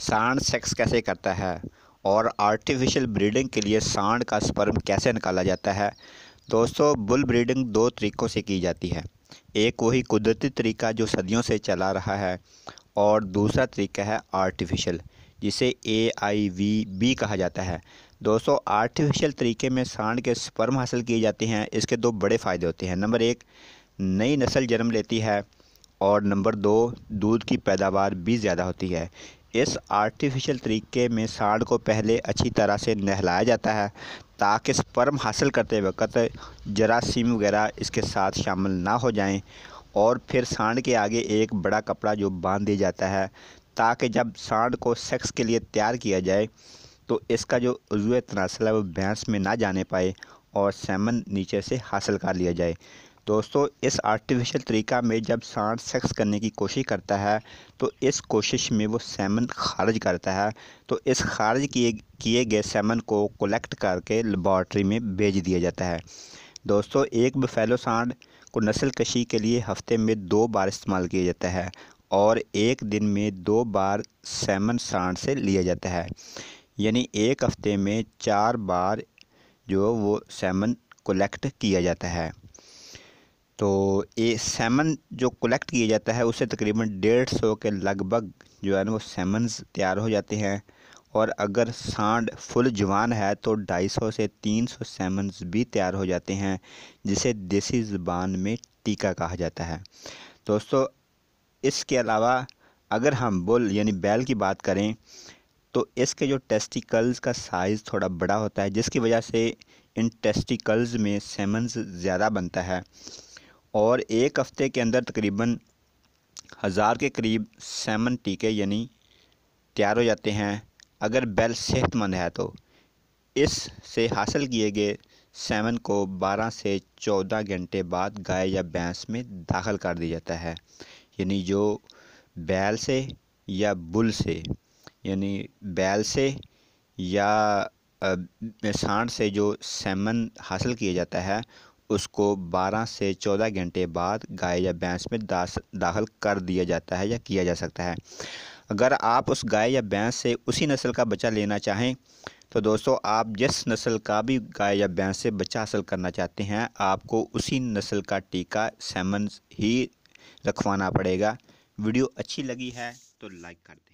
सांड सेक्स कैसे करता है और आर्टिफिशियल ब्रीडिंग के लिए सांड का स्पर्म कैसे निकाला जाता है दोस्तों बुल ब्रीडिंग दो तरीक़ों से की जाती है एक वही कुदरती तरीका जो सदियों से चला रहा है और दूसरा तरीका है आर्टिफिशियल जिसे ए आई वी बी कहा जाता है दोस्तों आर्टिफिशियल तरीके में सांड के स्पर्म हासिल किए जाते हैं इसके दो बड़े फ़ायदे होते हैं नंबर एक नई नस्ल जन्म लेती है और नंबर दो दूध की पैदावार भी ज़्यादा होती है इस आर्टिफिशियल तरीके में सांड को पहले अच्छी तरह से नहलाया जाता है ताकि स्पर्म हासिल करते वक्त जरासीम वगैरह इसके साथ शामिल ना हो जाएं और फिर सांड के आगे एक बड़ा कपड़ा जो बांध दिया जाता है ताकि जब सांड को सेक्स के लिए तैयार किया जाए तो इसका जो उजु तनासल है वो भैंस में ना जाने पाए और सैमन नीचे से हासिल कर लिया जाए दोस्तों इस आर्टिफिशियल तरीका में जब सांड सेक्स करने की कोशिश करता है तो इस कोशिश में वो सैमन खारिज करता है तो इस खारिज किए किए गए सैमन को कलेक्ट करके लेबॉर्ट्री में भेज दिया जाता है दोस्तों एक बफेलो सांड को नस्ल कशी के लिए हफ्ते में दो बार इस्तेमाल किया जाता है और एक दिन में दो बार सैमन सांड से लिया जाता है यानी एक हफ्ते में चार बार जो वो सैमन कलेक्ट किया जाता है तो ये सेमन जो कलेक्ट किया जाता है उससे तकरीबन डेढ़ सौ के लगभग जो है ना वो सेमन्स तैयार हो जाते हैं और अगर सांड फुल जवान है तो ढाई सौ से तीन सौ सेमन्स भी तैयार हो जाते हैं जिसे देसी ज़बान में टीका कहा जाता है दोस्तों इसके अलावा अगर हम बुल यानी बैल की बात करें तो इसके जो टेस्टिकल्स का साइज़ थोड़ा बड़ा होता है जिसकी वजह से इन टेस्टिकल्स में सेमन्स ज़्यादा बनता है और एक हफ़्ते के अंदर तकरीबन हज़ार के करीब सेमन टीके यानी तैयार हो जाते हैं अगर बैल सेहतमंद है तो इससे हासिल किए गए सेवन को 12 से 14 घंटे बाद गाय या भैंस में दाखिल कर दिया जाता है यानी जो बैल से या बुल से यानी बैल से या सांड से जो सेमन हासिल किया जाता है उसको 12 से 14 घंटे बाद गाय या भैंस में दाखिल कर दिया जाता है या किया जा सकता है अगर आप उस गाय या भैंस से उसी नस्ल का बच्चा लेना चाहें तो दोस्तों आप जिस नस्ल का भी गाय या भैंस से बच्चा हासिल करना चाहते हैं आपको उसी नस्ल का टीका सेमन ही रखवाना पड़ेगा वीडियो अच्छी लगी है तो लाइक कर दें